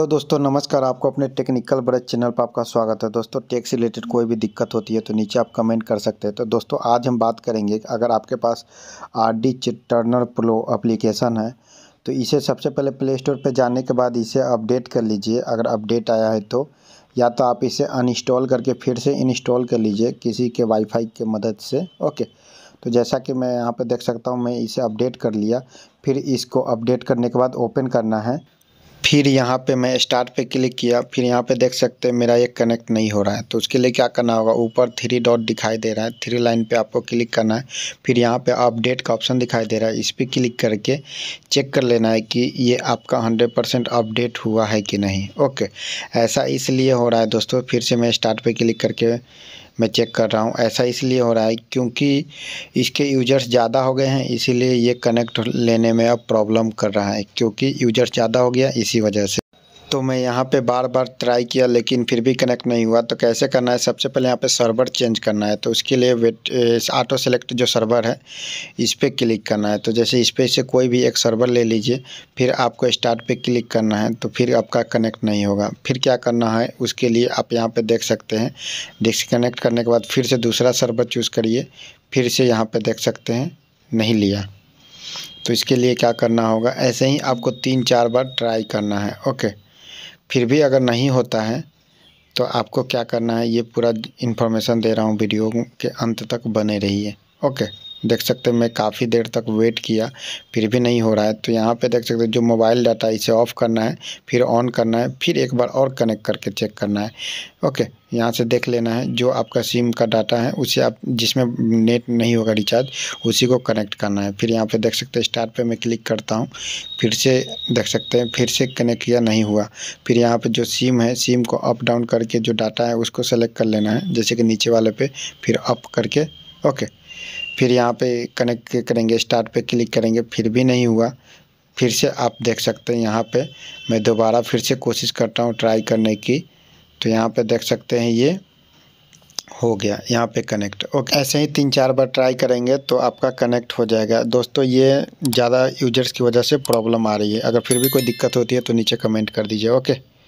hello तो दोस्तों नमस्कार आपको अपने टेक्निकल ब्रज चैनल पर आपका स्वागत है दोस्तों टैक्स रिलेटेड कोई भी दिक्कत होती है तो नीचे आप कमेंट कर सकते हैं तो दोस्तों आज हम बात करेंगे अगर आपके पास R D turner plough application है तो इसे सबसे पहले प्ले स्टोर पर जाने के बाद इसे अपडेट कर लीजिए अगर अपडेट आया है तो या तो आप इसे अनइंस्टॉल करके फिर से इंस्टॉल कर लीजिए किसी के वाईफाई के मदद से ओके तो जैसा कि मैं यहाँ पर देख सकता हूँ मैं इसे अपडेट कर लिया फिर इसको अपडेट करने के बाद ओपन करना है फिर यहाँ पे मैं स्टार्ट पे क्लिक किया फिर यहाँ पे देख सकते हैं मेरा ये कनेक्ट नहीं हो रहा है तो उसके लिए क्या करना होगा ऊपर थ्री डॉट दिखाई दे रहा है थ्री लाइन पे आपको क्लिक करना है फिर यहाँ पे अपडेट का ऑप्शन दिखाई दे रहा है इस पर क्लिक करके चेक कर लेना है कि ये आपका हंड्रेड परसेंट अपडेट हुआ है कि नहीं ओके ऐसा इसलिए हो रहा है दोस्तों फिर से मैं स्टार्ट पर क्लिक करके मैं चेक कर रहा हूँ ऐसा इसलिए हो रहा है क्योंकि इसके यूजर्स ज़्यादा हो गए हैं इसीलिए ये कनेक्ट लेने में अब प्रॉब्लम कर रहा है क्योंकि यूजर्स ज़्यादा हो गया इसी वजह से तो मैं यहाँ पे बार बार ट्राई किया लेकिन फिर भी कनेक्ट नहीं हुआ तो कैसे करना है सबसे पहले यहाँ पे सर्वर चेंज करना है तो उसके लिए वेट ऑटो सेलेक्ट जो सर्वर है इस पर क्लिक करना है तो जैसे इस पर से कोई भी एक सर्वर ले लीजिए फिर आपको स्टार्ट पे क्लिक करना है तो फिर आपका कनेक्ट नहीं होगा फिर क्या करना है उसके लिए आप यहाँ पर देख सकते हैं डिस्कनेक्ट करने के बाद फिर से दूसरा सर्वर चूज़ करिए फिर से यहाँ पर देख सकते हैं नहीं लिया तो इसके लिए क्या करना होगा ऐसे ही आपको तीन चार बार ट्राई करना है ओके फिर भी अगर नहीं होता है तो आपको क्या करना है ये पूरा इन्फॉर्मेशन दे रहा हूँ वीडियो के अंत तक बने रहिए ओके देख सकते हैं मैं काफ़ी देर तक वेट किया फिर भी नहीं हो रहा है तो यहाँ पे देख सकते हैं जो मोबाइल डाटा इसे ऑफ़ करना है फिर ऑन करना है फिर एक बार और कनेक्ट करके चेक करना है ओके यहाँ से देख लेना है जो आपका सिम का डाटा है उसे आप जिसमें नेट नहीं होगा रिचार्ज उसी को कनेक्ट करना है फिर यहाँ पर देख सकते हैं स्टार्ट पर मैं क्लिक करता हूँ फिर से देख सकते हैं फिर से कनेक्ट किया नहीं हुआ फिर यहाँ पर जो सिम है सिम को अप डाउन करके जो डाटा है उसको सेलेक्ट कर लेना है जैसे कि नीचे वाले पे फिर अप करके ओके फिर यहाँ पे कनेक्ट करेंगे स्टार्ट पे क्लिक करेंगे फिर भी नहीं हुआ फिर से आप देख सकते हैं यहाँ पे मैं दोबारा फिर से कोशिश करता हूँ ट्राई करने की तो यहाँ पे देख सकते हैं ये हो गया यहाँ पे कनेक्ट ओके ऐसे ही तीन चार बार ट्राई करेंगे तो आपका कनेक्ट हो जाएगा दोस्तों ये ज़्यादा यूजर्स की वजह से प्रॉब्लम आ रही है अगर फिर भी कोई दिक्कत होती है तो नीचे कमेंट कर दीजिए ओके